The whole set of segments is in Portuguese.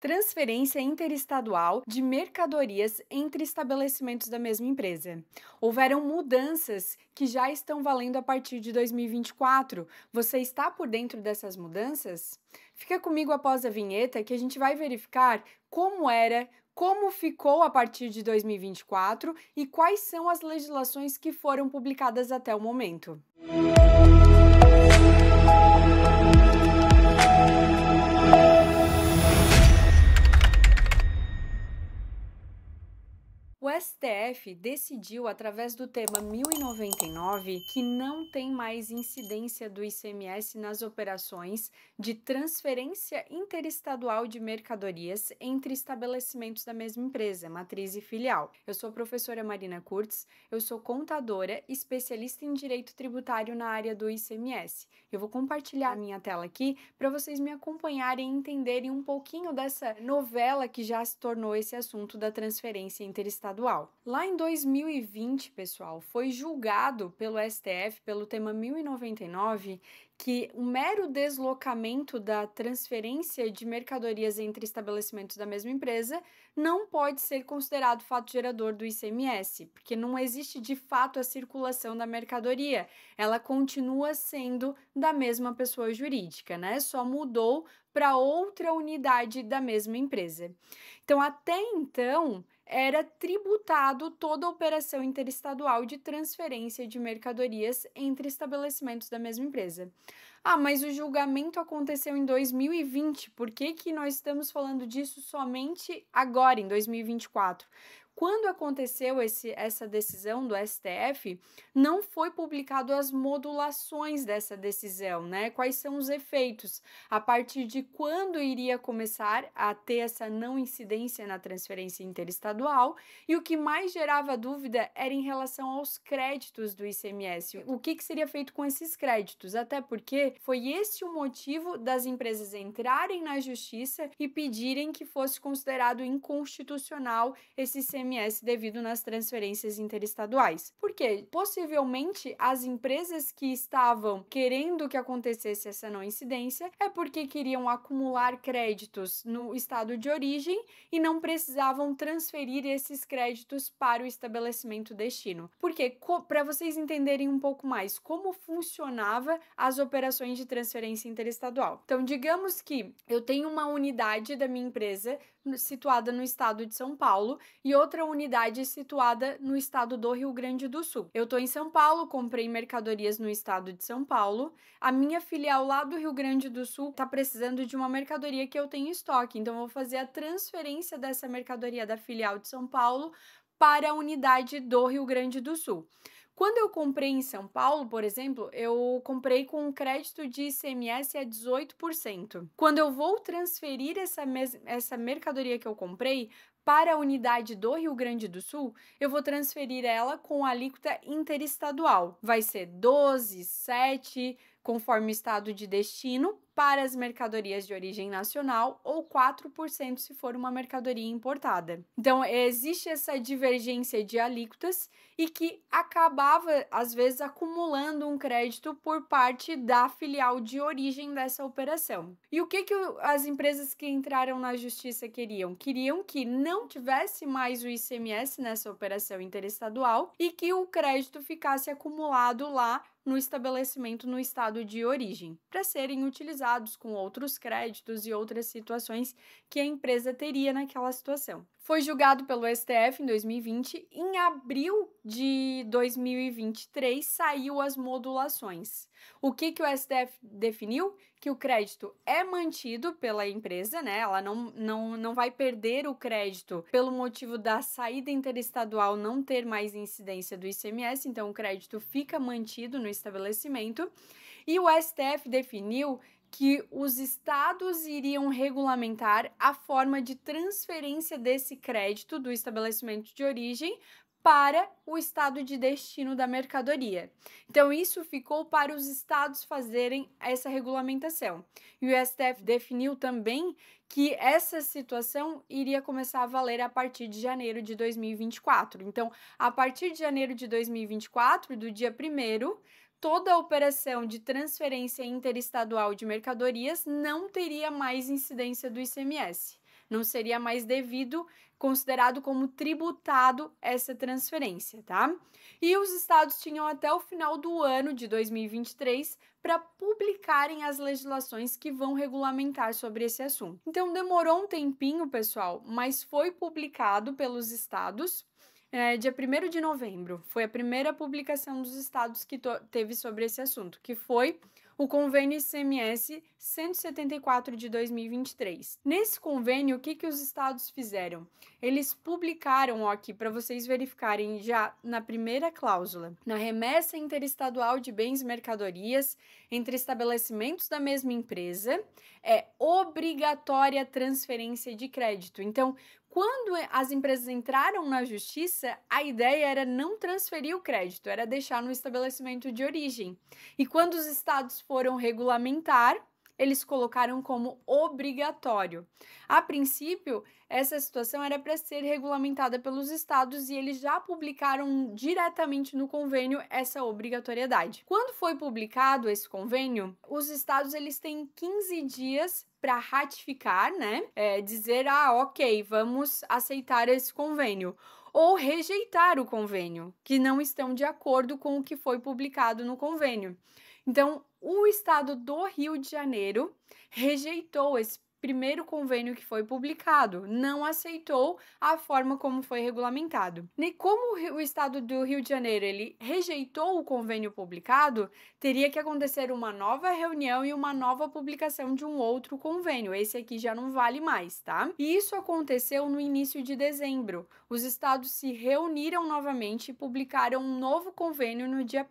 transferência interestadual de mercadorias entre estabelecimentos da mesma empresa. Houveram mudanças que já estão valendo a partir de 2024. Você está por dentro dessas mudanças? Fica comigo após a vinheta que a gente vai verificar como era, como ficou a partir de 2024 e quais são as legislações que foram publicadas até o momento. Música O STF decidiu, através do tema 1099, que não tem mais incidência do ICMS nas operações de transferência interestadual de mercadorias entre estabelecimentos da mesma empresa, matriz e filial. Eu sou a professora Marina Kurtz, eu sou contadora, especialista em direito tributário na área do ICMS. Eu vou compartilhar a minha tela aqui para vocês me acompanharem e entenderem um pouquinho dessa novela que já se tornou esse assunto da transferência interestadual estadual. Lá em 2020, pessoal, foi julgado pelo STF, pelo tema 1099, que o mero deslocamento da transferência de mercadorias entre estabelecimentos da mesma empresa não pode ser considerado fato gerador do ICMS, porque não existe de fato a circulação da mercadoria. Ela continua sendo da mesma pessoa jurídica, né? Só mudou para outra unidade da mesma empresa. Então, até então, era tributado toda a operação interestadual de transferência de mercadorias entre estabelecimentos da mesma empresa. Ah, mas o julgamento aconteceu em 2020, por que, que nós estamos falando disso somente agora, em 2024? quando aconteceu esse, essa decisão do STF, não foi publicado as modulações dessa decisão, né? Quais são os efeitos? A partir de quando iria começar a ter essa não incidência na transferência interestadual? E o que mais gerava dúvida era em relação aos créditos do ICMS. O que, que seria feito com esses créditos? Até porque foi esse o motivo das empresas entrarem na justiça e pedirem que fosse considerado inconstitucional esse ICMS ICMS devido nas transferências interestaduais. Porque possivelmente as empresas que estavam querendo que acontecesse essa não incidência é porque queriam acumular créditos no estado de origem e não precisavam transferir esses créditos para o estabelecimento destino. Porque para vocês entenderem um pouco mais como funcionava as operações de transferência interestadual. Então, digamos que eu tenho uma unidade da minha empresa situada no estado de São Paulo e outra outra unidade situada no estado do Rio Grande do Sul. Eu estou em São Paulo, comprei mercadorias no estado de São Paulo. A minha filial lá do Rio Grande do Sul está precisando de uma mercadoria que eu tenho em estoque, então eu vou fazer a transferência dessa mercadoria da filial de São Paulo para a unidade do Rio Grande do Sul. Quando eu comprei em São Paulo, por exemplo, eu comprei com um crédito de ICMS a 18%. Quando eu vou transferir essa, essa mercadoria que eu comprei para a unidade do Rio Grande do Sul, eu vou transferir ela com alíquota interestadual. Vai ser 12, 7, conforme o estado de destino, para as mercadorias de origem nacional ou 4% se for uma mercadoria importada. Então, existe essa divergência de alíquotas e que acabava, às vezes, acumulando um crédito por parte da filial de origem dessa operação. E o que, que as empresas que entraram na justiça queriam? Queriam que não tivesse mais o ICMS nessa operação interestadual e que o crédito ficasse acumulado lá no estabelecimento no estado de origem, para serem utilizados com outros créditos e outras situações que a empresa teria naquela situação. Foi julgado pelo STF em 2020. Em abril de 2023 saiu as modulações. O que, que o STF definiu? que o crédito é mantido pela empresa, né? Ela não, não, não vai perder o crédito pelo motivo da saída interestadual não ter mais incidência do ICMS, então o crédito fica mantido no estabelecimento. E o STF definiu que os estados iriam regulamentar a forma de transferência desse crédito do estabelecimento de origem para o estado de destino da mercadoria. Então, isso ficou para os estados fazerem essa regulamentação. E o STF definiu também que essa situação iria começar a valer a partir de janeiro de 2024. Então, a partir de janeiro de 2024, do dia 1 toda a operação de transferência interestadual de mercadorias não teria mais incidência do ICMS não seria mais devido, considerado como tributado essa transferência, tá? E os estados tinham até o final do ano de 2023 para publicarem as legislações que vão regulamentar sobre esse assunto. Então demorou um tempinho, pessoal, mas foi publicado pelos estados. É, dia 1 de novembro foi a primeira publicação dos estados que teve sobre esse assunto, que foi o convênio ICMS 174 de 2023. Nesse convênio, o que, que os estados fizeram? Eles publicaram ó, aqui para vocês verificarem já na primeira cláusula, na remessa interestadual de bens e mercadorias entre estabelecimentos da mesma empresa, é obrigatória transferência de crédito. Então, quando as empresas entraram na justiça, a ideia era não transferir o crédito, era deixar no estabelecimento de origem. E quando os estados foram regulamentar, eles colocaram como obrigatório. A princípio, essa situação era para ser regulamentada pelos estados e eles já publicaram diretamente no convênio essa obrigatoriedade. Quando foi publicado esse convênio, os estados eles têm 15 dias para ratificar, né? É, dizer, ah, ok, vamos aceitar esse convênio. Ou rejeitar o convênio, que não estão de acordo com o que foi publicado no convênio. Então, o estado do Rio de Janeiro rejeitou esse primeiro convênio que foi publicado, não aceitou a forma como foi regulamentado. E como o estado do Rio de Janeiro ele rejeitou o convênio publicado, teria que acontecer uma nova reunião e uma nova publicação de um outro convênio. Esse aqui já não vale mais, tá? E isso aconteceu no início de dezembro. Os estados se reuniram novamente e publicaram um novo convênio no dia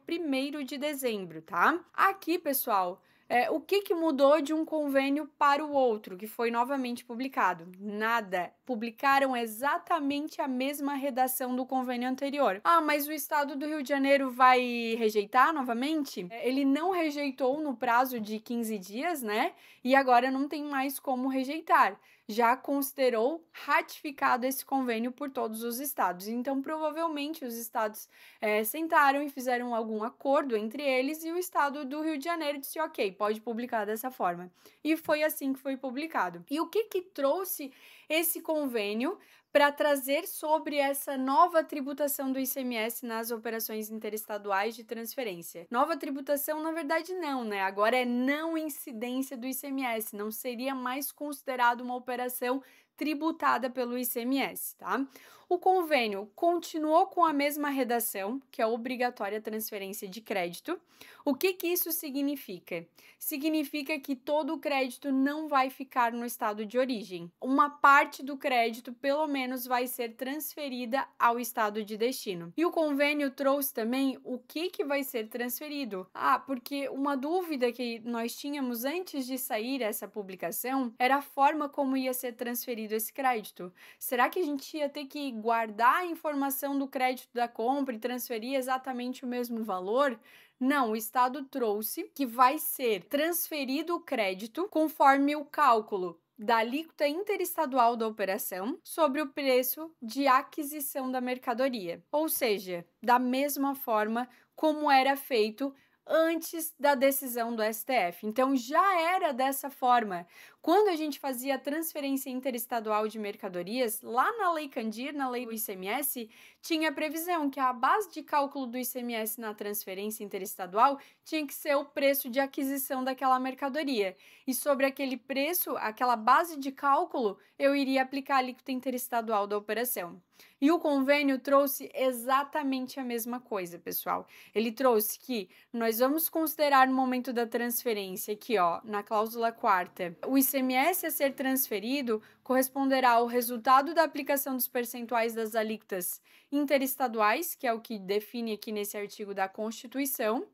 1 de dezembro, tá? Aqui, pessoal, é, o que, que mudou de um convênio para o outro, que foi novamente publicado? Nada. Publicaram exatamente a mesma redação do convênio anterior. Ah, mas o Estado do Rio de Janeiro vai rejeitar novamente? É, ele não rejeitou no prazo de 15 dias, né? E agora não tem mais como rejeitar já considerou ratificado esse convênio por todos os estados. Então, provavelmente, os estados é, sentaram e fizeram algum acordo entre eles e o estado do Rio de Janeiro disse: ok, pode publicar dessa forma. E foi assim que foi publicado. E o que, que trouxe esse convênio para trazer sobre essa nova tributação do ICMS nas operações interestaduais de transferência. Nova tributação, na verdade, não, né? Agora é não incidência do ICMS, não seria mais considerado uma operação tributada pelo ICMS, tá? O convênio continuou com a mesma redação, que é a obrigatória transferência de crédito. O que, que isso significa? Significa que todo o crédito não vai ficar no estado de origem. Uma parte do crédito, pelo menos, vai ser transferida ao estado de destino. E o convênio trouxe também o que, que vai ser transferido. Ah, porque uma dúvida que nós tínhamos antes de sair essa publicação era a forma como ia ser transferido esse crédito. Será que a gente ia ter que guardar a informação do crédito da compra e transferir exatamente o mesmo valor? Não, o Estado trouxe que vai ser transferido o crédito conforme o cálculo da alíquota interestadual da operação sobre o preço de aquisição da mercadoria, ou seja, da mesma forma como era feito antes da decisão do STF. Então já era dessa forma. Quando a gente fazia a transferência interestadual de mercadorias, lá na Lei Candir, na lei do ICMS, tinha a previsão que a base de cálculo do ICMS na transferência interestadual tinha que ser o preço de aquisição daquela mercadoria. E sobre aquele preço, aquela base de cálculo, eu iria aplicar a alíquota interestadual da operação. E o convênio trouxe exatamente a mesma coisa, pessoal. Ele trouxe que nós vamos considerar no momento da transferência aqui, ó, na cláusula quarta, o ICMS ICMS a ser transferido corresponderá ao resultado da aplicação dos percentuais das alíquotas interestaduais, que é o que define aqui nesse artigo da Constituição,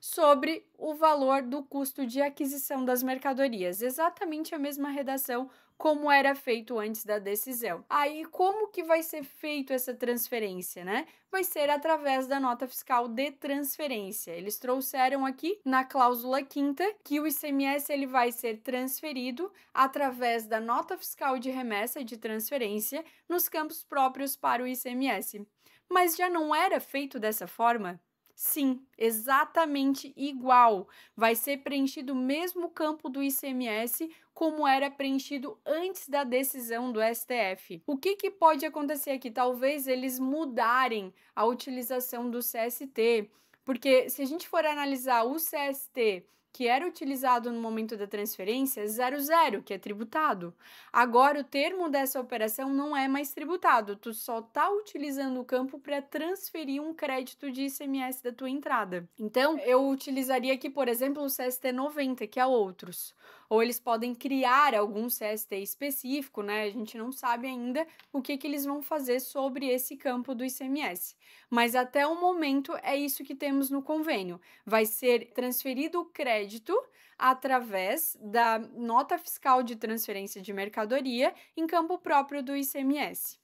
sobre o valor do custo de aquisição das mercadorias. Exatamente a mesma redação como era feito antes da decisão. Aí, como que vai ser feito essa transferência, né? Vai ser através da nota fiscal de transferência. Eles trouxeram aqui na cláusula quinta que o ICMS ele vai ser transferido através da nota fiscal de remessa de transferência nos campos próprios para o ICMS. Mas já não era feito dessa forma? Sim, exatamente igual. Vai ser preenchido o mesmo campo do ICMS como era preenchido antes da decisão do STF. O que, que pode acontecer aqui? Talvez eles mudarem a utilização do CST, porque se a gente for analisar o CST que era utilizado no momento da transferência 00, que é tributado. Agora, o termo dessa operação não é mais tributado, tu só está utilizando o campo para transferir um crédito de ICMS da tua entrada. Então, eu utilizaria aqui, por exemplo, o CST 90, que é outros ou eles podem criar algum CST específico, né? A gente não sabe ainda o que, que eles vão fazer sobre esse campo do ICMS. Mas até o momento é isso que temos no convênio. Vai ser transferido o crédito através da nota fiscal de transferência de mercadoria em campo próprio do ICMS.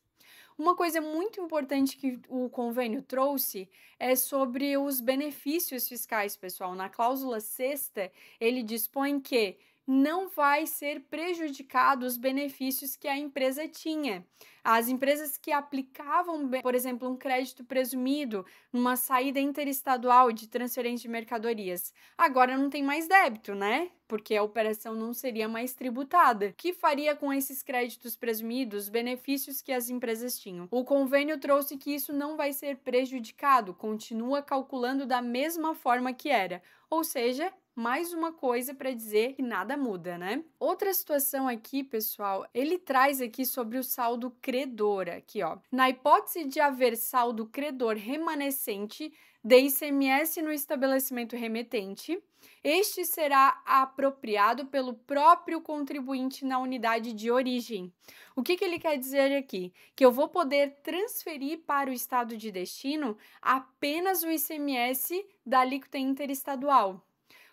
Uma coisa muito importante que o convênio trouxe é sobre os benefícios fiscais, pessoal. Na cláusula sexta, ele dispõe que não vai ser prejudicado os benefícios que a empresa tinha. As empresas que aplicavam, por exemplo, um crédito presumido numa saída interestadual de transferência de mercadorias, agora não tem mais débito, né? Porque a operação não seria mais tributada. O que faria com esses créditos presumidos, benefícios que as empresas tinham? O convênio trouxe que isso não vai ser prejudicado, continua calculando da mesma forma que era, ou seja, mais uma coisa para dizer que nada muda, né? Outra situação aqui, pessoal, ele traz aqui sobre o saldo credor aqui, ó. Na hipótese de haver saldo credor remanescente de ICMS no estabelecimento remetente, este será apropriado pelo próprio contribuinte na unidade de origem. O que, que, ele quer dizer aqui? Que eu vou poder transferir para o estado de destino apenas o ICMS da alíquota interestadual.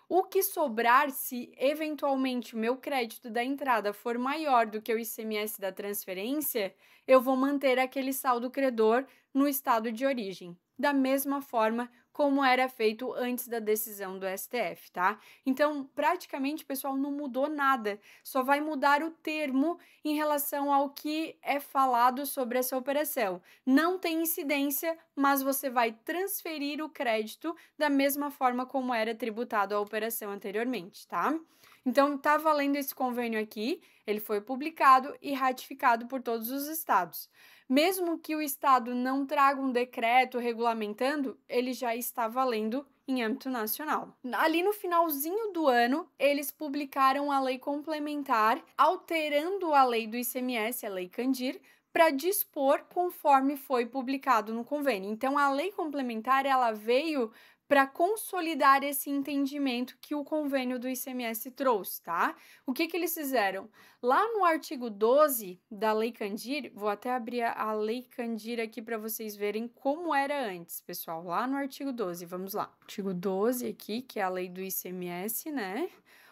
O que sobrar se eventualmente o meu crédito da entrada for maior do que o ICMS da transferência, eu vou manter aquele saldo credor no estado de origem. Da mesma forma, como era feito antes da decisão do STF, tá? Então, praticamente, pessoal, não mudou nada, só vai mudar o termo em relação ao que é falado sobre essa operação. Não tem incidência, mas você vai transferir o crédito da mesma forma como era tributado a operação anteriormente, tá? Então, tá valendo esse convênio aqui, ele foi publicado e ratificado por todos os estados. Mesmo que o Estado não traga um decreto regulamentando, ele já está valendo em âmbito nacional. Ali no finalzinho do ano, eles publicaram a lei complementar, alterando a lei do ICMS, a lei Candir, para dispor conforme foi publicado no convênio. Então a lei complementar ela veio para consolidar esse entendimento que o convênio do ICMS trouxe, tá? O que, que eles fizeram? Lá no artigo 12 da Lei Candir, vou até abrir a Lei Candir aqui para vocês verem como era antes, pessoal. Lá no artigo 12, vamos lá. Artigo 12 aqui, que é a lei do ICMS, né?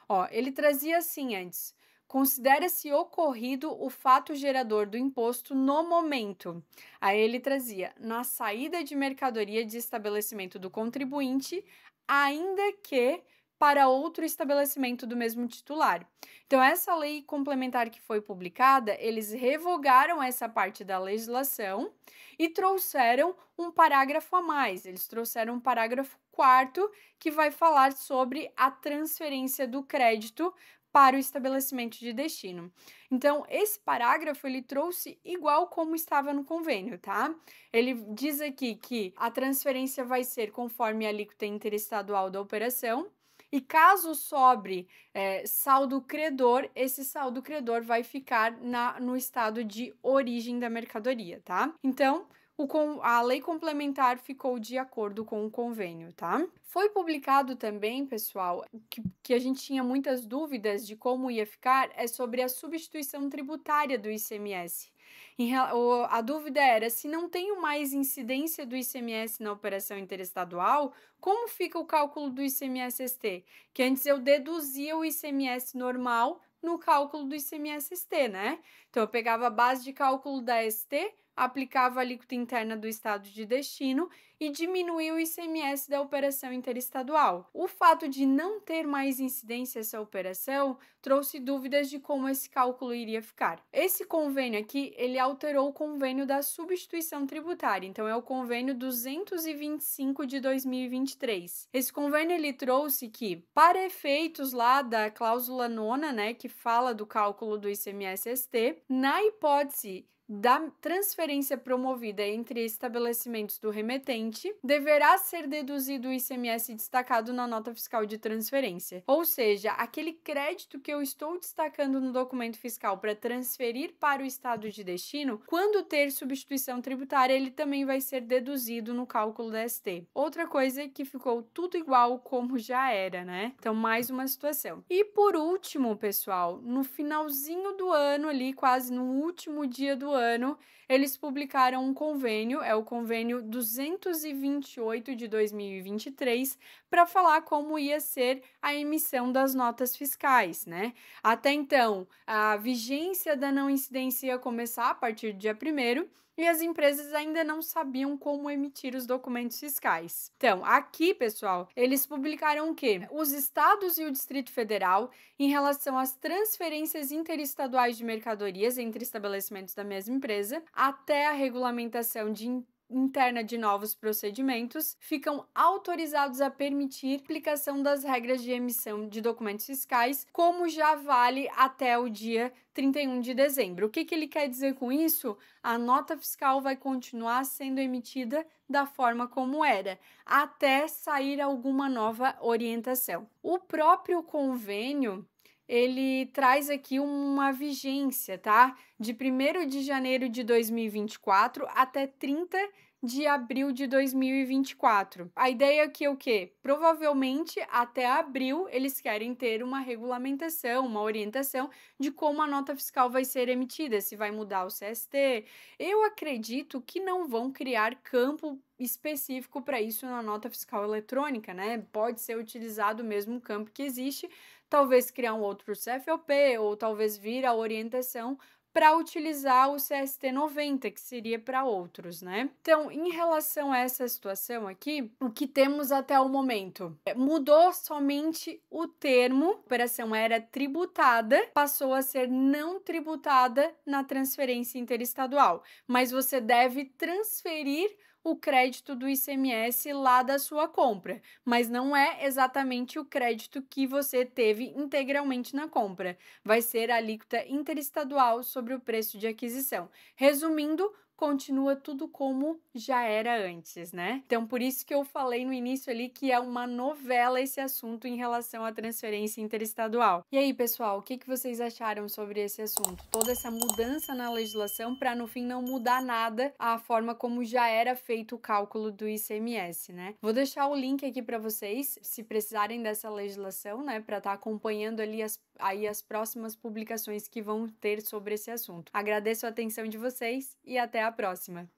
Ó, ele trazia assim antes: Considera-se ocorrido o fato gerador do imposto no momento. Aí ele trazia na saída de mercadoria de estabelecimento do contribuinte, ainda que para outro estabelecimento do mesmo titular. Então, essa lei complementar que foi publicada, eles revogaram essa parte da legislação e trouxeram um parágrafo a mais. Eles trouxeram um parágrafo quarto que vai falar sobre a transferência do crédito para o estabelecimento de destino. Então, esse parágrafo ele trouxe igual como estava no convênio, tá? Ele diz aqui que a transferência vai ser conforme a alíquota interestadual da operação. E caso sobre é, saldo credor, esse saldo credor vai ficar na, no estado de origem da mercadoria, tá? Então, com, a lei complementar ficou de acordo com o convênio, tá? Foi publicado também, pessoal, que, que a gente tinha muitas dúvidas de como ia ficar, é sobre a substituição tributária do ICMS. Em, a dúvida era se não tenho mais incidência do ICMS na operação interestadual, como fica o cálculo do ICMS-ST? Que antes eu deduzia o ICMS normal no cálculo do ICMS-ST, né? Então eu pegava a base de cálculo da ST aplicava a alíquota interna do estado de destino e diminuiu o ICMS da operação interestadual. O fato de não ter mais incidência essa operação trouxe dúvidas de como esse cálculo iria ficar. Esse convênio aqui, ele alterou o convênio da substituição tributária, então é o convênio 225 de 2023. Esse convênio ele trouxe que para efeitos lá da cláusula nona, né, que fala do cálculo do ICMS-ST, na hipótese da transferência promovida entre estabelecimentos do remetente, deverá ser deduzido o ICMS destacado na nota fiscal de transferência. Ou seja, aquele crédito que eu estou destacando no documento fiscal para transferir para o estado de destino, quando ter substituição tributária, ele também vai ser deduzido no cálculo da ST. Outra coisa é que ficou tudo igual como já era, né? Então, mais uma situação. E por último, pessoal, no finalzinho do ano ali, quase no último dia do ano, ano, eles publicaram um convênio, é o convênio 228 de 2023, para falar como ia ser a emissão das notas fiscais, né? Até então, a vigência da não incidência ia começar a partir do dia 1 e as empresas ainda não sabiam como emitir os documentos fiscais. Então, aqui, pessoal, eles publicaram o quê? Os estados e o Distrito Federal em relação às transferências interestaduais de mercadorias entre estabelecimentos da mesma empresa, até a regulamentação de interna de novos procedimentos, ficam autorizados a permitir aplicação das regras de emissão de documentos fiscais, como já vale até o dia 31 de dezembro. O que, que ele quer dizer com isso? A nota fiscal vai continuar sendo emitida da forma como era, até sair alguma nova orientação. O próprio convênio ele traz aqui uma vigência, tá? De 1 de janeiro de 2024 até 30 de abril de 2024. A ideia aqui é o quê? Provavelmente até abril eles querem ter uma regulamentação, uma orientação de como a nota fiscal vai ser emitida, se vai mudar o CST. Eu acredito que não vão criar campo específico para isso na nota fiscal eletrônica, né? Pode ser utilizado o mesmo campo que existe, talvez criar um outro CFOP ou talvez vir a orientação para utilizar o CST 90, que seria para outros, né? Então, em relação a essa situação aqui, o que temos até o momento? É, mudou somente o termo, a operação era tributada, passou a ser não tributada na transferência interestadual, mas você deve transferir o crédito do ICMS lá da sua compra, mas não é exatamente o crédito que você teve integralmente na compra. Vai ser a alíquota interestadual sobre o preço de aquisição. Resumindo, continua tudo como já era antes, né? Então, por isso que eu falei no início ali que é uma novela esse assunto em relação à transferência interestadual. E aí, pessoal, o que, que vocês acharam sobre esse assunto? Toda essa mudança na legislação para no fim não mudar nada a forma como já era feito o cálculo do ICMS, né? Vou deixar o link aqui para vocês, se precisarem dessa legislação, né, para estar tá acompanhando ali as, aí as próximas publicações que vão ter sobre esse assunto. Agradeço a atenção de vocês e até a próxima.